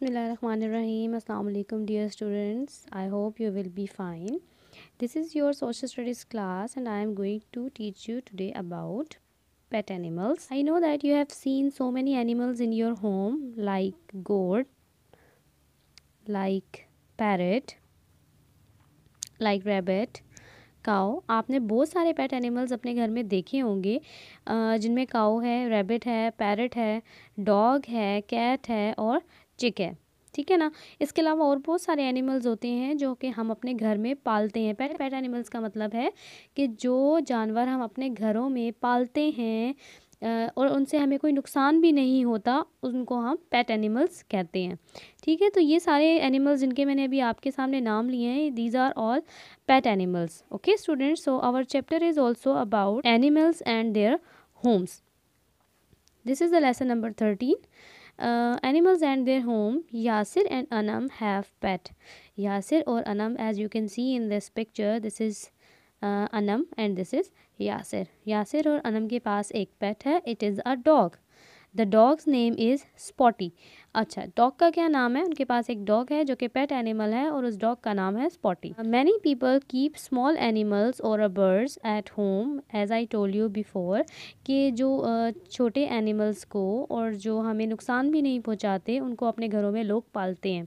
बिसमीम अल्लाम dear students I hope you will be fine this is your social studies class and I am going to teach you today about pet animals I know that you have seen so many animals in your home like goat like parrot like rabbit cow आपने बहुत सारे pet animals अपने घर में देखे होंगे जिनमें काओ है रेबिट है पैरट है डॉग है कैट है और चिक है ठीक है ना इसके अलावा और बहुत सारे एनिमल्स होते हैं जो कि हम अपने घर में पालते हैं पेट पेट एनिमल्स का मतलब है कि जो जानवर हम अपने घरों में पालते हैं और उनसे हमें कोई नुकसान भी नहीं होता उनको हम पेट एनिमल्स कहते हैं ठीक है तो ये सारे एनिमल्स जिनके मैंने अभी आपके सामने नाम लिए हैं these are all pet animals okay students so our chapter is also about animals and their homes this is the lesson number thirteen animals and their home Yasir and Anam have pet Yasir और Anam as you can see in this picture this is Anam and this is Yasir Yasir और अनम के पास एक pet है it is a dog the dog's name is spotty अच्छा dog का क्या नाम है उनके पास एक डॉग है जो कि पेट एनिमल है और उस डॉग का नाम है Spotty many people keep small animals और a birds at home as I told you before कि जो uh, छोटे एनिमल्स को और जो हमें नुकसान भी नहीं पहुँचाते उनको अपने घरों में लोग पालते हैं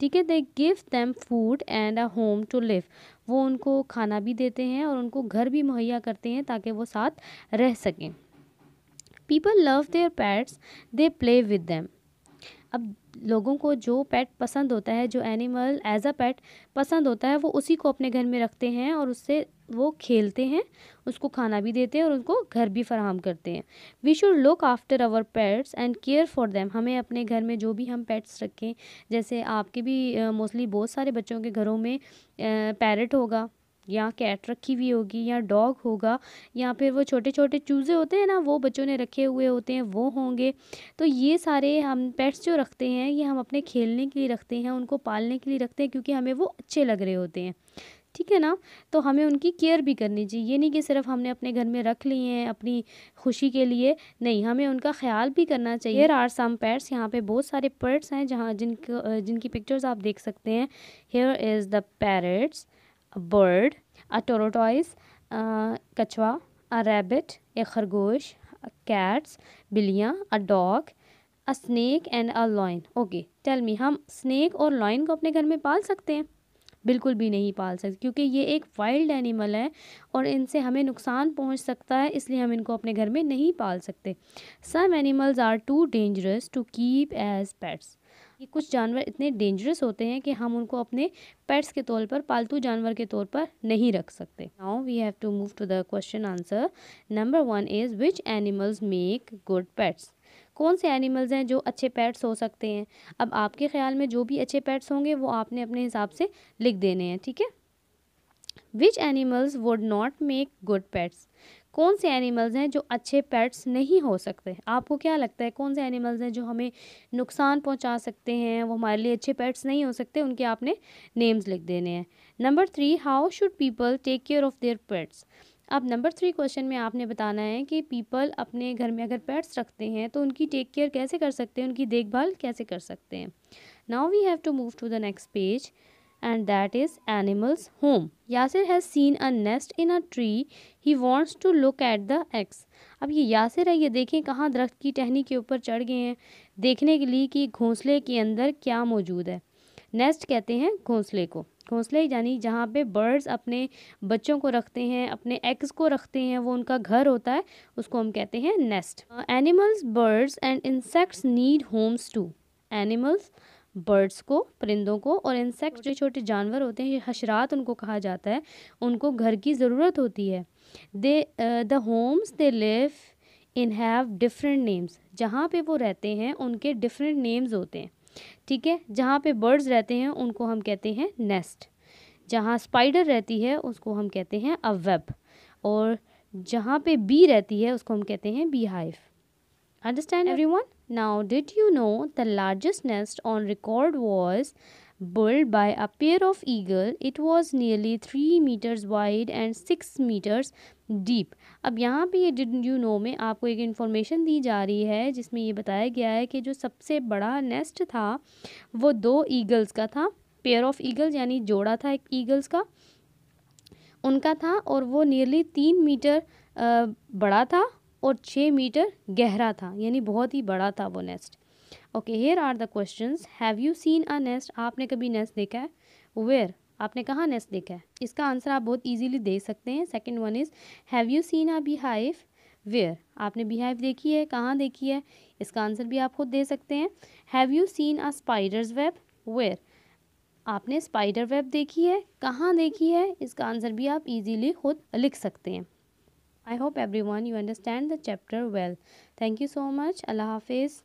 ठीक है they give them food and a home to live वो उनको खाना भी देते हैं और उनको घर भी मुहैया करते हैं ताकि वो साथ रह सकें people love their pets they play with them अब लोगों को जो पेट पसंद होता है जो एनिमल एज अ पेट पसंद होता है वो उसी को अपने घर में रखते हैं और उससे वो खेलते हैं उसको खाना भी देते हैं और उनको घर भी फराहम करते हैं we should look after our pets and care for them हमें अपने घर में जो भी हम पेट्स रखें जैसे आपके भी मोस्टली बहुत सारे बच्चों के घरों में पैरट होगा या कैट रखी हुई होगी या डॉग होगा या फिर वो छोटे छोटे चूज़े होते हैं ना वो बच्चों ने रखे हुए होते हैं वो होंगे तो ये सारे हम पेट्स जो रखते हैं ये हम अपने खेलने के लिए रखते हैं उनको पालने के लिए रखते हैं क्योंकि हमें वो अच्छे लग रहे होते हैं ठीक है ना तो हमें उनकी केयर भी करनी चाहिए ये नहीं कि सिर्फ हमने अपने घर में रख लिए हैं अपनी खुशी के लिए नहीं हमें उनका ख्याल भी करना चाहिए हेयर आर सम पेट्स यहाँ पे बहुत सारे पर्ट्स हैं जहाँ जिनको जिनकी पिक्चर्स आप देख सकते हैं here is the parrots bird a tortoise कछुआ, अ rabbit, ए खरगोश, कैट्स बिलियाँ बिल्लियाँ, dog a snake and a lion okay tell me हम स्नैक और लॉइन को अपने घर में पाल सकते हैं बिल्कुल भी नहीं पाल सकते क्योंकि ये एक वाइल्ड एनिमल है और इनसे हमें नुकसान पहुंच सकता है इसलिए हम इनको अपने घर में नहीं पाल सकते some animals are too dangerous to keep as pets ये कुछ जानवर इतने डेंजरस होते हैं कि हम उनको अपने पेट्स के तौर पर पालतू जानवर के तौर पर नहीं रख सकते now we have to move to the question answer number one is which animals make good pets कौन से एनिमल्स हैं जो अच्छे पेट्स हो सकते हैं अब आपके ख्याल में जो भी अच्छे पेट्स होंगे वो आपने अपने हिसाब से लिख देने हैं ठीक है which animals would not make good pets कौन से एनिमल्स हैं जो अच्छे पेट्स नहीं हो सकते आपको क्या लगता है कौन से एनिमल्स हैं जो हमें नुकसान पहुंचा सकते हैं वो हमारे लिए अच्छे पेट्स नहीं हो सकते उनके आपने नेम्स लिख देने हैं number three how should people take care of their pets अब नंबर थ्री क्वेश्चन में आपने बताना है कि पीपल अपने घर में अगर पेट्स रखते हैं तो उनकी टेक केयर कैसे कर सकते हैं उनकी देखभाल कैसे कर सकते हैं now we have to move to the next page and that is animal's home. Yasir has seen a nest in a tree. He wants to look at the eggs. अब ये यासिर है ये देखें कहाँ दरख्त की टहनी के ऊपर चढ़ गए हैं देखने के लिए कि घोंसले के अंदर क्या मौजूद है नेस्ट कहते हैं घोंसले को घोंसले यानी जहाँ पे बर्ड्स अपने बच्चों को रखते हैं अपने एग्स को रखते हैं वो उनका घर होता है उसको हम कहते हैं nest animals birds and insects need homes too animals birds को परिंदों को और इंसेक्ट जो छोटे जानवर होते हैं हशरात उनको कहा जाता है उनको घर की ज़रूरत होती है they the homes they live in have different names जहाँ पे वो रहते हैं उनके डिफरेंट नेम्स होते हैं ठीक है जहाँ पे बर्ड्स रहते हैं उनको हम कहते हैं नेस्ट जहाँ स्पाइडर रहती है उसको हम कहते हैं अ वेब और जहाँ पे बी रहती है उसको हम कहते हैं beehive Understand everyone? Now, did you know the largest nest on record was built by a pair of eagle? It was nearly 3 meters wide and 6 meters deep अब यहाँ पे ये डिड यू नो में आपको एक information दी जा रही है जिसमें ये बताया गया है कि जो सबसे बड़ा नेस्ट था वो दो ईगल्स का था पेयर ऑफ ईगल्स यानी जोड़ा था एक ईगल्स का उनका था और वो नियरली तीन मीटर बड़ा था और छः मीटर गहरा था यानी बहुत ही बड़ा था वो nest okay here are the question have you seen a nest आपने कभी नेस्ट देखा है वेयर आपने कहाँ नेस्ट देखा है इसका आंसर आप बहुत ईजीली दे सकते हैं second one is have you seen a beehive where आपने बिहाइव देखी है कहाँ देखी है इसका आंसर भी आप खुद दे सकते हैं have you seen a spider's web where आपने स्पाइडर वेब देखी है कहाँ देखी है इसका आंसर भी आप इजीली खुद लिख सकते हैं I hope everyone you understand the chapter well. Thank you so much. Allah Hafiz.